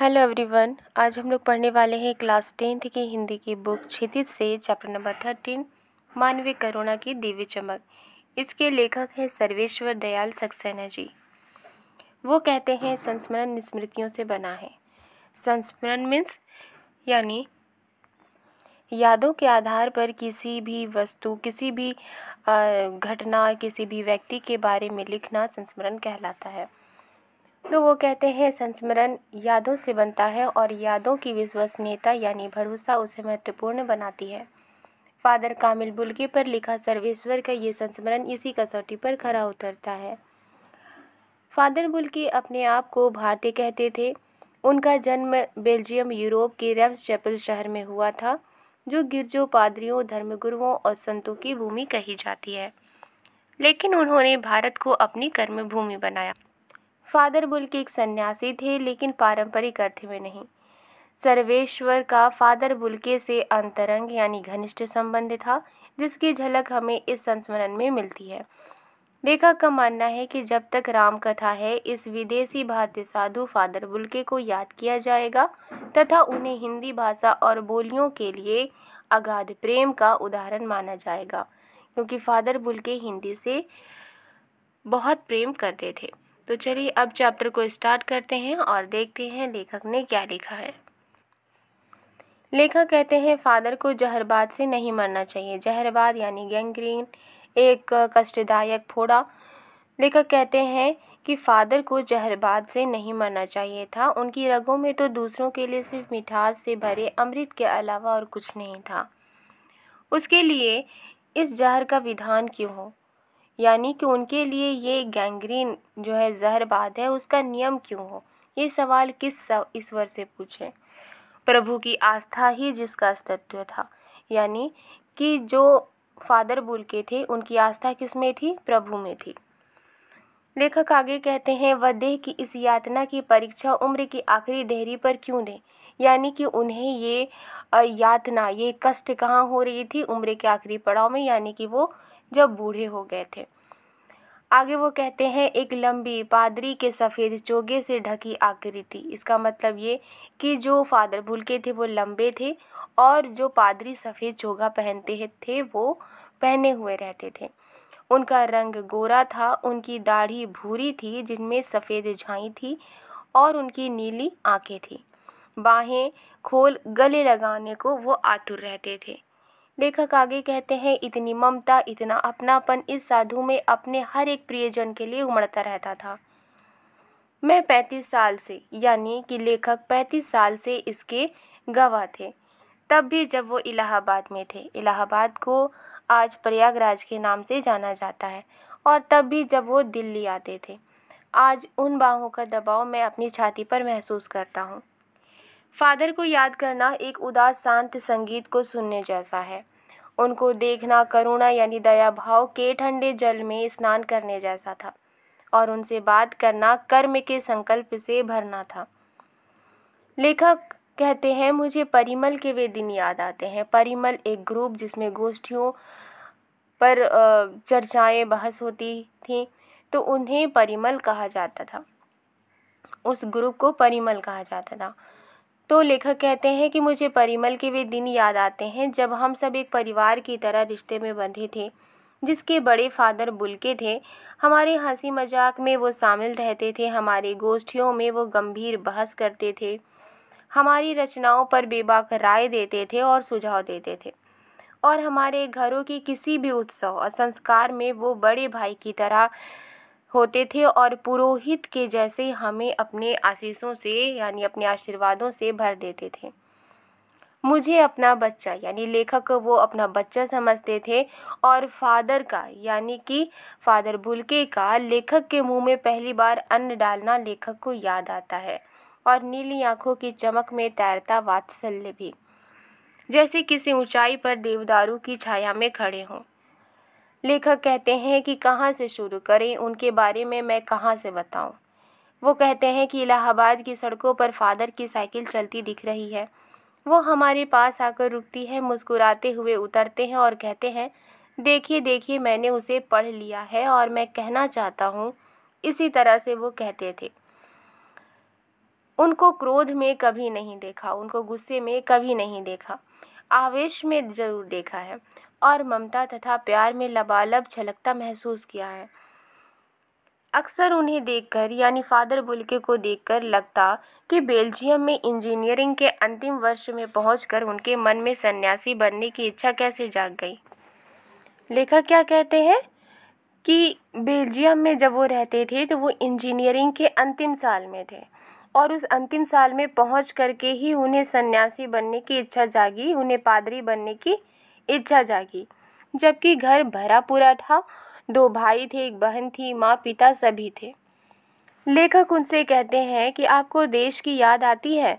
hello everyone आज हम लोग पढ़ने वाले हैं क्लास टेंथ की हिंदी की बुक क्षितिज से चैप्टर नंबर थर्टीन मानवीय करुणा की दिव्य चमक इसके लेखक हैं सर्वेश्वर दयाल सक्सेना जी वो कहते हैं संस्मरण स्मृतियों से बना है संस्मरण मीन्स यानी यादों के आधार पर किसी भी वस्तु किसी भी घटना किसी भी व्यक्ति के बारे में लिखना संस्मरण कहलाता है तो वो कहते हैं संस्मरण यादों से बनता है और यादों की विश्वसनीयता यानी भरोसा उसे महत्वपूर्ण बनाती है फादर कामिल बुलके पर लिखा सर्वेश्वर का ये संस्मरण इसी कसौटी पर खरा उतरता है फादर बुलके अपने आप को भारतीय कहते थे उनका जन्म बेल्जियम यूरोप के रेम्स चैपल शहर में हुआ था जो गिरजो पादरियों धर्मगुरुओं और संतों की भूमि कही जाती है लेकिन उन्होंने भारत को अपनी कर्मभूमि बनाया फादर बुल के एक सन्यासी थे लेकिन पारंपरिक अर्थ में नहीं सर्वेश्वर का फादर बुलके से अंतरंग यानी घनिष्ठ संबंध था जिसकी झलक हमें इस संस्मरण में मिलती है लेखक का मानना है कि जब तक राम कथा है इस विदेशी भारतीय साधु फादर बुलके को याद किया जाएगा तथा उन्हें हिंदी भाषा और बोलियों के लिए अगाध प्रेम का उदाहरण माना जाएगा क्योंकि फादर बुलके हिंदी से बहुत प्रेम करते थे तो चलिए अब चैप्टर को स्टार्ट करते हैं और देखते हैं लेखक ने क्या लिखा है लेखक कहते हैं फादर को जहरबाद से नहीं मरना चाहिए जहरबाद यानी गैंग्रीन एक कष्टदायक फोड़ा लेखक कहते हैं कि फादर को जहरबाद से नहीं मरना चाहिए था उनकी रगों में तो दूसरों के लिए सिर्फ मिठास से भरे अमृत के अलावा और कुछ नहीं था उसके लिए इस जहर का विधान क्यों हो यानी कि उनके लिए ये गैंग्रीन जो है जहरबाद है उसका नियम क्यों हो ये सवाल किस ईश्वर से पूछें प्रभु की आस्था ही जिसका अस्तित्व था यानी कि जो फादर बोल के थे उनकी आस्था किस में थी प्रभु में थी लेखक आगे कहते हैं वह देह की इस यातना की परीक्षा उम्र की आखिरी देहरी पर क्यों दें यानी कि उन्हें ये यातना ये कष्ट कहाँ हो रही थी उम्र के आखिरी पड़ाव में यानी कि वो जब बूढ़े हो गए थे आगे वो कहते हैं एक लंबी पादरी के सफ़ेद चोगे से ढकी आकृति इसका मतलब ये कि जो फादर के थे वो लंबे थे और जो पादरी सफ़ेद चोगा पहनते थे वो पहने हुए रहते थे उनका रंग गोरा था उनकी दाढ़ी भूरी थी जिनमें सफ़ेद झाई थी और उनकी नीली आंखें थीं बाहें खोल गले लगाने को वो आतुर रहते थे लेखक आगे कहते हैं इतनी ममता इतना अपनापन इस साधु में अपने हर एक प्रियजन के लिए उमड़ता रहता था मैं पैंतीस साल से यानी कि लेखक पैंतीस साल से इसके गवाह थे तब भी जब वो इलाहाबाद में थे इलाहाबाद को आज प्रयागराज के नाम से जाना जाता है और तब भी जब वो दिल्ली आते थे आज उन बाहों का दबाव मैं अपनी छाती पर महसूस करता हूँ फादर को याद करना एक उदास शांत संगीत को सुनने जैसा है उनको देखना करुणा यानी दया भाव के ठंडे जल में स्नान करने जैसा था और उनसे बात करना कर्म के संकल्प से भरना था लेखक कहते हैं मुझे परिमल के वे दिन याद आते हैं परिमल एक ग्रुप जिसमें गोष्ठियों पर चर्चाएँ बहस होती थी तो उन्हें परिमल कहा जाता था उस ग्रुप को परिमल कहा जाता था तो लेखक कहते हैं कि मुझे परिमल के वे दिन याद आते हैं जब हम सब एक परिवार की तरह रिश्ते में बंधे थे जिसके बड़े फादर बुलके थे हमारे हंसी मजाक में वो शामिल रहते थे हमारे गोष्ठियों में वो गंभीर बहस करते थे हमारी रचनाओं पर बेबाक राय देते थे और सुझाव देते थे और हमारे घरों की किसी भी उत्सव और संस्कार में वो बड़े भाई की तरह होते थे और पुरोहित के जैसे हमें अपने आशीषों से यानी अपने आशीर्वादों से भर देते थे मुझे अपना बच्चा यानी लेखक वो अपना बच्चा समझते थे और फादर का यानी कि फादर बुलके का लेखक के मुंह में पहली बार अन्न डालना लेखक को याद आता है और नीली आंखों की चमक में तैरता वात्सल्य भी जैसे किसी ऊंचाई पर देवदारू की छाया में खड़े हों लेखक कहते हैं कि कहाँ से शुरू करें उनके बारे में मैं कहाँ से बताऊँ वो कहते हैं कि इलाहाबाद की सड़कों पर फादर की साइकिल चलती दिख रही है वो हमारे पास आकर रुकती है मुस्कुराते हुए उतरते हैं और कहते हैं देखिए देखिए मैंने उसे पढ़ लिया है और मैं कहना चाहता हूँ इसी तरह से वो कहते थे उनको क्रोध में कभी नहीं देखा उनको गुस्से में कभी नहीं देखा आवेश में ज़रूर देखा है और ममता तथा प्यार में लबालब झलकता महसूस किया है अक्सर उन्हें देखकर यानी फादर बुलके को देखकर लगता कि बेल्जियम में इंजीनियरिंग के अंतिम वर्ष में पहुंचकर उनके मन में सन्यासी बनने की इच्छा कैसे जाग गई लेखक क्या कहते हैं कि बेल्जियम में जब वो रहते थे तो वो इंजीनियरिंग के अंतिम साल में थे और उस अंतिम साल में पहुँच करके ही उन्हें सन्यासी बनने की इच्छा जागी उन्हें पादरी बनने की इच्छा जागी जबकि घर भरा पूरा था दो भाई थे एक बहन थी माँ पिता सभी थे लेखक उनसे कहते हैं कि आपको देश की याद आती है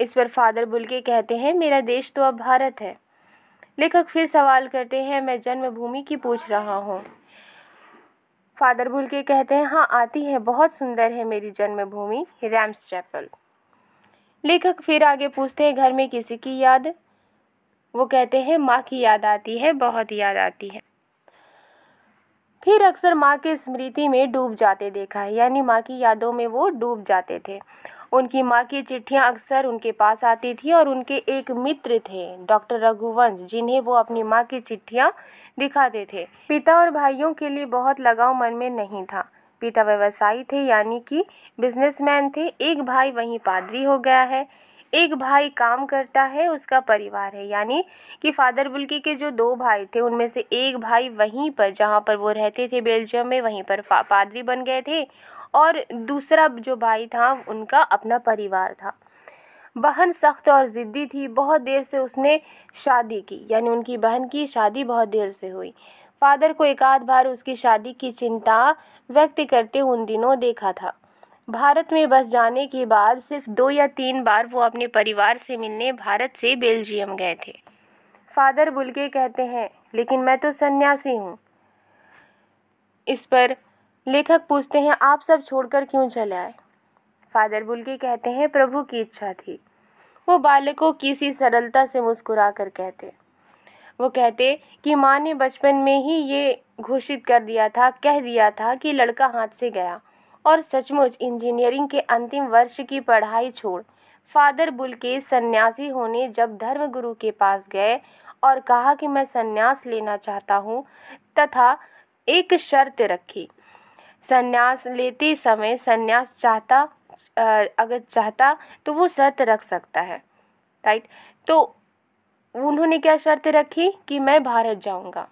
इस पर फादर बुलके कहते हैं मेरा देश तो अब भारत है लेखक फिर सवाल करते हैं मैं जन्मभूमि की पूछ रहा हूँ फादर भूल के कहते हैं हाँ आती है बहुत सुंदर है मेरी जन्मभूमि रैम्स चैपल लेखक फिर आगे पूछते हैं घर में किसी की याद वो कहते हैं माँ की याद आती है बहुत याद आती है फिर अक्सर माँ की स्मृति में डूब जाते देखा है यानी माँ की यादों में वो डूब जाते थे उनकी माँ की चिट्ठियाँ अक्सर उनके पास आती थी और उनके एक मित्र थे डॉक्टर रघुवंश जिन्हें वो अपनी माँ की चिट्ठियाँ दिखाते थे पिता और भाइयों के लिए बहुत लगाव मन में नहीं था पिता व्यवसायी थे यानी कि बिजनेसमैन थे एक भाई वहीं पादरी हो गया है एक भाई काम करता है उसका परिवार है यानी कि फादर बुल्की के जो दो भाई थे उनमें से एक भाई वहीं पर जहाँ पर वो रहते थे बेल्जियम में वहीं पर पादरी बन गए थे और दूसरा जो भाई था उनका अपना परिवार था बहन सख्त और ज़िद्दी थी बहुत देर से उसने शादी की यानी उनकी बहन की शादी बहुत देर से हुई फादर को एक आध बार उसकी शादी की चिंता व्यक्त करते उन दिनों देखा था भारत में बस जाने के बाद सिर्फ दो या तीन बार वो अपने परिवार से मिलने भारत से बेल्जियम गए थे फादर बुलके कहते हैं लेकिन मैं तो सन्यासी हूँ इस पर लेखक पूछते हैं आप सब छोड़कर क्यों चले आए फादर बुलके कहते हैं प्रभु की इच्छा थी वो बालकों की सी सरलता से मुस्कुरा कर कहते वो कहते कि माँ ने बचपन में ही ये घोषित कर दिया था कह दिया था कि लड़का हाथ से गया और सचमुच इंजीनियरिंग के अंतिम वर्ष की पढ़ाई छोड़ फादर बुल के सन्यासी होने जब धर्मगुरु के पास गए और कहा कि मैं सन्यास लेना चाहता हूँ तथा एक शर्त रखी संन्यास लेते समय संन्यास चाहता अगर चाहता तो वो शर्त रख सकता है राइट तो उन्होंने क्या शर्त रखी कि मैं भारत जाऊंगा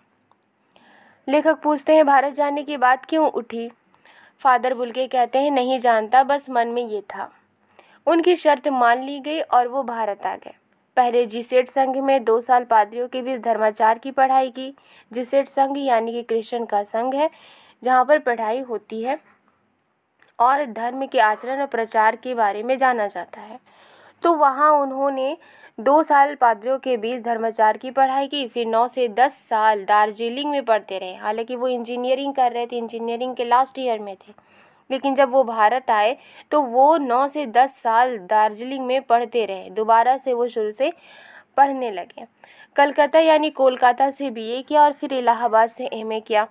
लेखक पूछते हैं भारत जाने की बात क्यों उठी फादर बुलके कहते हैं नहीं जानता बस मन में ये था उनकी शर्त मान ली गई और वो भारत आ गए पहले जीसेट संघ में दो साल पादरियों के बीच धर्माचार की पढ़ाई की जीसेट संघ यानी कि क्रिश्चन का संघ है जहाँ पर पढ़ाई होती है और धर्म के आचरण और प्रचार के बारे में जाना जाता है तो वहाँ उन्होंने दो साल पादरियों के बीच धर्माचार की पढ़ाई की फिर नौ से दस साल दार्जिलिंग में पढ़ते रहे हालांकि वो इंजीनियरिंग कर रहे थे इंजीनियरिंग के लास्ट ईयर में थे लेकिन जब वो भारत आए तो वो नौ से दस साल दार्जिलिंग में पढ़ते रहे दोबारा से वो शुरू से पढ़ने लगे कलकत्ता यानी कोलकाता से बीए किया और फिर इलाहाबाद से एम किया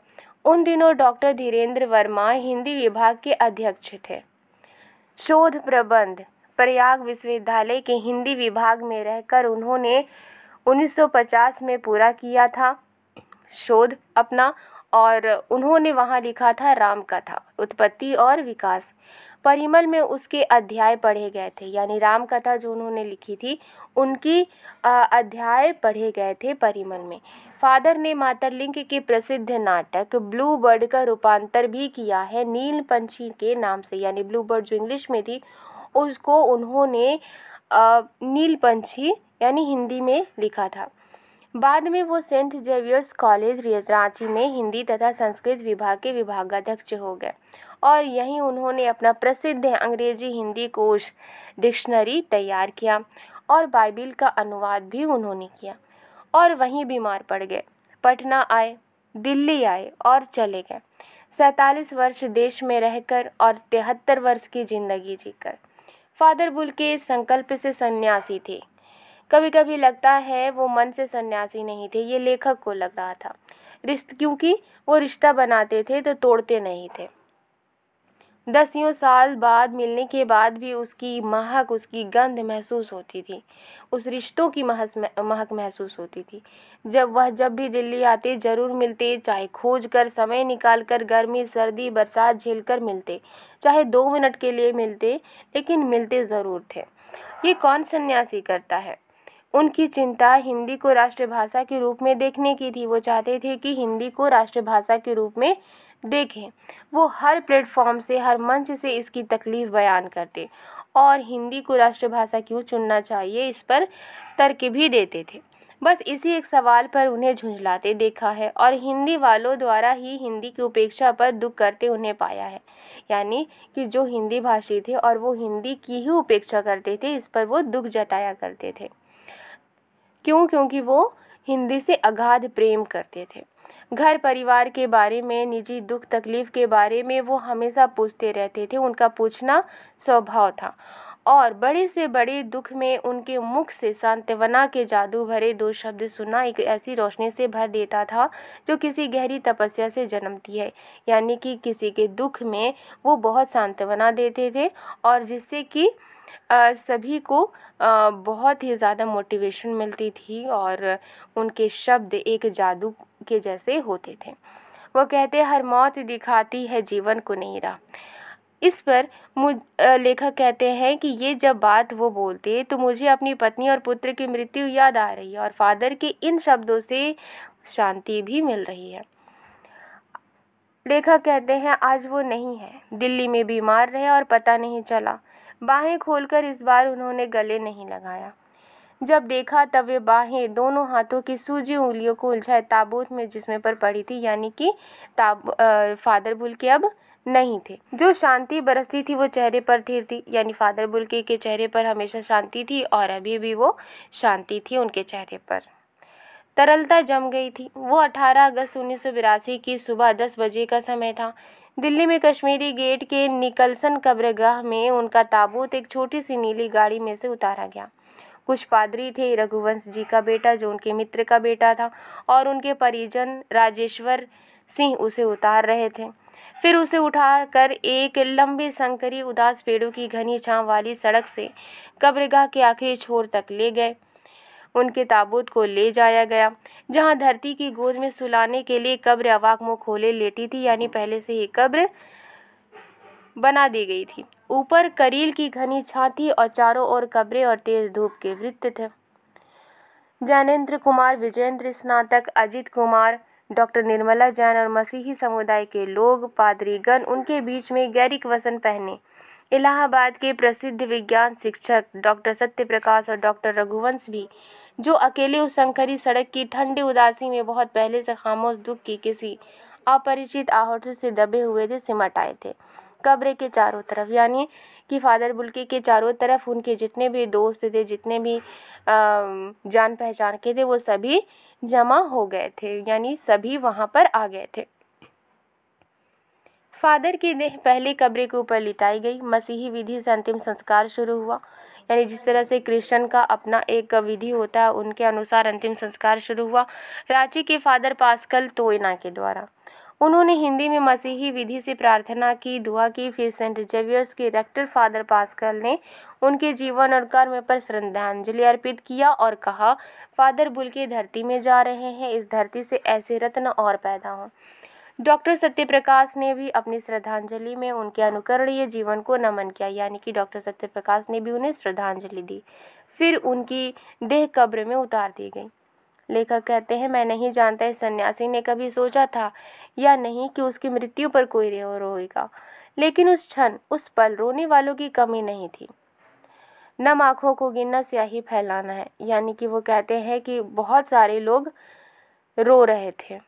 उन दिनों डॉक्टर धीरेन्द्र वर्मा हिंदी विभाग के अध्यक्ष थे शोध प्रबंध प्रयाग विश्वविद्यालय के हिंदी विभाग में रहकर उन्होंने 1950 में पूरा किया था शोध अपना और उन्होंने वहाँ लिखा था राम कथा उत्पत्ति और विकास परिमल में उसके अध्याय पढ़े गए थे यानी राम कथा जो उन्होंने लिखी थी उनकी अध्याय पढ़े गए थे परिमल में फादर ने मातरलिंग के प्रसिद्ध नाटक ब्लू बर्ड का रूपांतर भी किया है नील पंछी के नाम से यानी ब्लू बर्ड जो इंग्लिश में थी उसको उन्होंने नील पंछी यानी हिंदी में लिखा था बाद में वो सेंट जेवियर्स कॉलेज रांची में हिंदी तथा संस्कृत विभाग के विभागाध्यक्ष हो गए और यहीं उन्होंने अपना प्रसिद्ध अंग्रेजी हिंदी कोश डिक्शनरी तैयार किया और बाइबिल का अनुवाद भी उन्होंने किया और वहीं बीमार पड़ गए पटना आए दिल्ली आए और चले गए सैंतालीस वर्ष देश में रहकर और तिहत्तर वर्ष की ज़िंदगी जीकर फादर बुल के संकल्प से सन्यासी थे कभी कभी लगता है वो मन से सन्यासी नहीं थे ये लेखक को लग रहा था रिश्त क्योंकि वो रिश्ता बनाते थे तो तोड़ते नहीं थे दसियों साल बाद मिलने के बाद भी उसकी महक उसकी गंध महसूस होती थी उस रिश्तों की महस महक महसूस होती थी जब वह जब भी दिल्ली आते ज़रूर मिलते चाहे खोज कर समय निकाल कर गर्मी सर्दी बरसात झेल कर मिलते चाहे दो मिनट के लिए मिलते लेकिन मिलते ज़रूर थे ये कौन सन्यासी करता है उनकी चिंता हिंदी को राष्ट्रभाषा के रूप में देखने की थी वो चाहते थे कि हिंदी को राष्ट्रभाषा के रूप में देखें वो हर प्लेटफॉर्म से हर मंच से इसकी तकलीफ़ बयान करते और हिंदी को राष्ट्रभाषा क्यों चुनना चाहिए इस पर तर्क भी देते थे बस इसी एक सवाल पर उन्हें झुंझलाते देखा है और हिंदी वालों द्वारा ही हिंदी की उपेक्षा पर दुख करते उन्हें पाया है यानी कि जो हिंदी भाषी थे और वो हिंदी की ही उपेक्षा करते थे इस पर वो दुख जताया करते थे क्यों क्योंकि वो हिंदी से अगाध प्रेम करते थे घर परिवार के बारे में निजी दुख तकलीफ़ के बारे में वो हमेशा पूछते रहते थे उनका पूछना स्वभाव था और बड़े से बड़े दुख में उनके मुख से सांत्वना के जादू भरे दो शब्द सुना एक ऐसी रोशनी से भर देता था जो किसी गहरी तपस्या से जन्मती है यानी कि किसी के दुख में वो बहुत सांत्वना देते थे और जिससे कि सभी को बहुत ही ज़्यादा मोटिवेशन मिलती थी और उनके शब्द एक जादू के जैसे होते थे वो कहते हर मौत दिखाती है जीवन को नहीं रहा इस पर मुझ लेखक कहते हैं कि ये जब बात वो बोलते तो मुझे अपनी पत्नी और पुत्र की मृत्यु याद आ रही है और फादर के इन शब्दों से शांति भी मिल रही है लेखक कहते हैं आज वो नहीं है दिल्ली में बीमार रहे और पता नहीं चला बाहें खोलकर इस बार उन्होंने गले नहीं लगाया जब देखा तब वे बाहें दोनों हाथों की सूजी उंगलियों को उलझाए ताबूत में जिसमें पर पड़ी थी यानी कि ताब फादर बुल के अब नहीं थे जो शांति बरसती थी वो चेहरे पर थी थी यानी फादर बुल के चेहरे पर हमेशा शांति थी और अभी भी वो शांति थी उनके चेहरे पर तरलता जम गई थी वो 18 अगस्त उन्नीस की सुबह 10 बजे का समय था दिल्ली में कश्मीरी गेट के निकलसन कब्रगाह में उनका ताबूत एक छोटी सी नीली गाड़ी में से उतारा गया कुछ पादरी थे रघुवंश जी का बेटा जो उनके मित्र का बेटा था और उनके परिजन राजेश्वर सिंह उसे उतार रहे थे फिर उसे उठाकर एक लंबे संकरी उदास पेड़ों की घनी छाँव वाली सड़क से कब्रगाह के आखिरी छोर तक ले गए उनके ताबूत को ले जाया गया जहाँ धरती की गोद में सुलाने के लिए कब्र अवाक मुँह खोले लेटी थी यानी पहले से ही कब्र बना दी गई थी ऊपर करील की घनी छाती और चारों ओर कब्रे और तेज धूप के वृत्त थे जैनेन्द्र कुमार विजेंद्र स्नातक अजित कुमार डॉक्टर निर्मला जैन और मसीही समुदाय के लोग पादरीगण उनके बीच में गैरिक वसन पहने इलाहाबाद के प्रसिद्ध विज्ञान शिक्षक डॉक्टर सत्यप्रकाश और डॉक्टर रघुवंश भी जो अकेले उस संखरी सड़क की ठंडी उदासी में बहुत पहले से खामोश दुख की किसी अपरिचित आहट से दबे हुए थे सिमट आए थे कब्र के चारों तरफ यानी कि फ़ादर बुल्के के चारों तरफ उनके जितने भी दोस्त थे जितने भी जान पहचान के थे वो सभी जमा हो गए थे यानी सभी वहाँ पर आ गए थे फादर की देह पहले कब्रे के ऊपर लिटाई गई मसीही विधि से अंतिम संस्कार शुरू हुआ यानी जिस तरह से क्रिश्चियन का अपना एक विधि होता है उनके अनुसार अंतिम संस्कार शुरू हुआ रांची के फादर पास्कल तोयना के द्वारा उन्होंने हिंदी में मसीही विधि से प्रार्थना की दुआ की फिर सेंट जेवियर्स के रेक्टर फादर पास्कल ने उनके जीवन और कर्म पर श्रद्धांजलि अर्पित किया और कहा फादर बुल के धरती में जा रहे हैं इस धरती से ऐसे रत्न और पैदा हों डॉक्टर सत्यप्रकाश ने भी अपनी श्रद्धांजलि में उनके अनुकरणीय जीवन को नमन किया यानी कि डॉक्टर सत्यप्रकाश ने भी उन्हें श्रद्धांजलि दी फिर उनकी देह कब्र में उतार दी गई लेखक कहते हैं मैं नहीं जानता इस सन्यासी ने कभी सोचा था या नहीं कि उसकी मृत्यु पर कोई रो रोएगा लेकिन उस क्षण उस पल रोने वालों की कमी नहीं थी नम आँखों को गिनना स्याही फैलाना है यानी कि वो कहते हैं कि बहुत सारे लोग रो रहे थे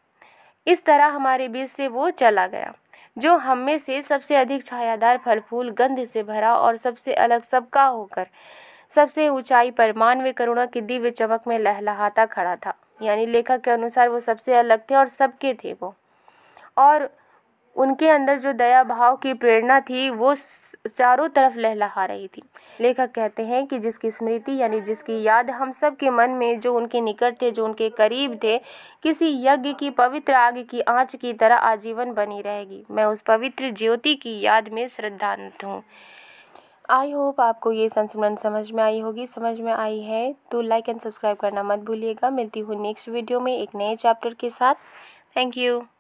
इस तरह हमारे बीच से वो चला गया जो हम में से सबसे अधिक छायादार फल फूल गंध से भरा और सबसे अलग सबका होकर सबसे ऊंचाई पर करुणा की दिव्य चमक में लहलहाता खड़ा था यानी लेखक के अनुसार वो सबसे अलग थे और सबके थे वो और उनके अंदर जो दया भाव की प्रेरणा थी वो चारों तरफ लहलहा रही थी लेखक कहते हैं कि जिसकी स्मृति यानी जिसकी याद हम सब के मन में जो उनके निकट थे जो उनके करीब थे किसी यज्ञ की पवित्र आग की आंच की तरह आजीवन बनी रहेगी मैं उस पवित्र ज्योति की याद में श्रद्धांत हूँ आई होप आपको ये संस्मरण समझ में आई होगी समझ में आई है तो लाइक एंड सब्सक्राइब करना मत भूलिएगा मिलती हूँ नेक्स्ट वीडियो में एक नए चैप्टर के साथ थैंक यू